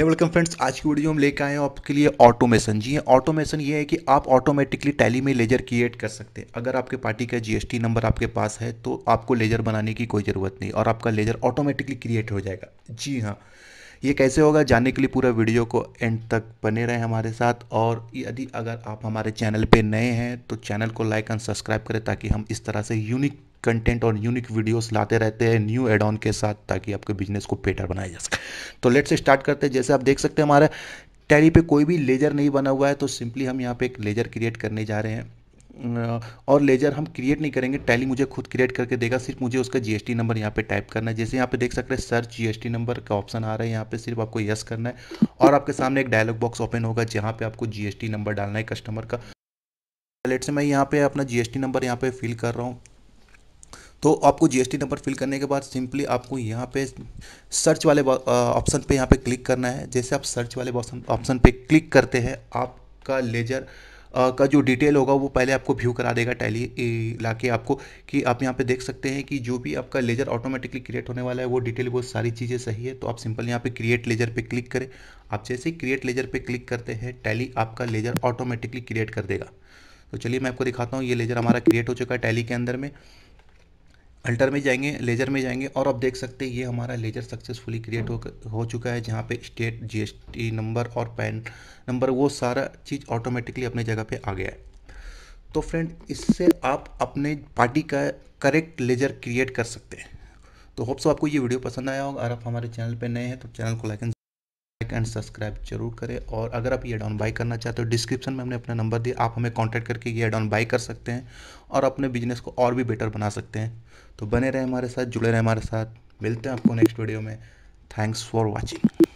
है welcome friends आज की वीडियो हम लेकर आए हैं आपके लिए ऑटोमेशन जी ऑटोमेशन हाँ, ये है कि आप ऑटोमेटिकली टैली में लेजर क्रिएट कर सकते हैं अगर आपके पार्टी का जीएसटी नंबर आपके पास है तो आपको लेजर बनाने की कोई ज़रूरत नहीं और आपका लेजर ऑटोमेटिकली क्रिएट हो जाएगा जी हाँ ये कैसे होगा जानने के लिए पूरा वीडियो को एंड तक बने रहें हमारे साथ और यदि अगर आप हमारे चैनल पर नए हैं तो चैनल को लाइक एंड सब्सक्राइब करें ताकि हम इस तरह से यूनिक कंटेंट और यूनिक वीडियोस लाते रहते हैं न्यू एड ऑन के साथ ताकि आपके बिजनेस को बेटर बनाया जा सके तो लेट से स्टार्ट करते हैं जैसे आप देख सकते हैं हमारा टैली पे कोई भी लेजर नहीं बना हुआ है तो सिंपली हम यहाँ पे एक लेजर क्रिएट करने जा रहे हैं और लेजर हम क्रिएट नहीं करेंगे टैली मुझे खुद क्रिएट करके देगा सिर्फ मुझे उसका जीएसटी नंबर यहाँ पे टाइप करना है जैसे यहाँ पे देख सकते हैं सर्च जीएसटी नंबर का ऑप्शन आ रहा है यहाँ पे सिर्फ आपको यस करना है और आपके सामने एक डायलॉग बॉक्स ओपन होगा जहाँ पे आपको जीएसटी नंबर डालना है कस्टमर का लेट से मैं यहाँ पे अपना जीएसटी नंबर यहाँ पे फिल कर रहा हूँ तो आपको जीएसटी नंबर फिल करने के बाद सिंपली आपको यहाँ पे सर्च वाले ऑप्शन पे यहाँ पे क्लिक करना है जैसे आप सर्च वाले ऑप्शन पे क्लिक करते हैं आपका लेजर आ, का जो डिटेल होगा वो पहले आपको व्यू करा देगा टैली ला के आपको कि आप यहाँ पे देख सकते हैं कि जो भी आपका लेजर ऑटोमेटिकली क्रिएट होने वाला है वो डिटेल वो सारी चीज़ें सही है तो आप सिंपल यहाँ पे क्रिएट लेजर पे क्लिक करें आप जैसे ही क्रिएट लेजर पे क्लिक करते हैं टैली आपका लेजर ऑटोमेटिकली क्रिएट कर देगा तो चलिए मैं आपको दिखाता हूँ ये लेजर हमारा क्रिएट हो चुका है टैली के अंदर में अल्टर में जाएंगे लेजर में जाएंगे और आप देख सकते हैं ये हमारा लेजर सक्सेसफुली क्रिएट हो हो चुका है जहाँ पे स्टेट जीएसटी नंबर और पैन नंबर वो सारा चीज़ ऑटोमेटिकली अपने जगह पे आ गया है तो फ्रेंड इससे आप अपने पार्टी का करेक्ट लेजर क्रिएट कर सकते हैं तो होप्स आपको ये वीडियो पसंद आया होगा अगर आप हमारे चैनल पर नए हैं तो चैनल को लाइक लाइक एंड सब्सक्राइब जरूर करें और अगर आप ये एड ऑन बाई करना चाहते हो डिस्क्रिप्शन में हमने अपना नंबर दिया आप हमें कॉन्टैक्ट करके ये एड ऑन बाई कर सकते हैं और अपने बिजनेस को और भी बेटर बना सकते हैं तो बने रहें हमारे साथ जुड़े रहें हमारे साथ मिलते हैं आपको नेक्स्ट वीडियो में थैंक्स फॉर वॉचिंग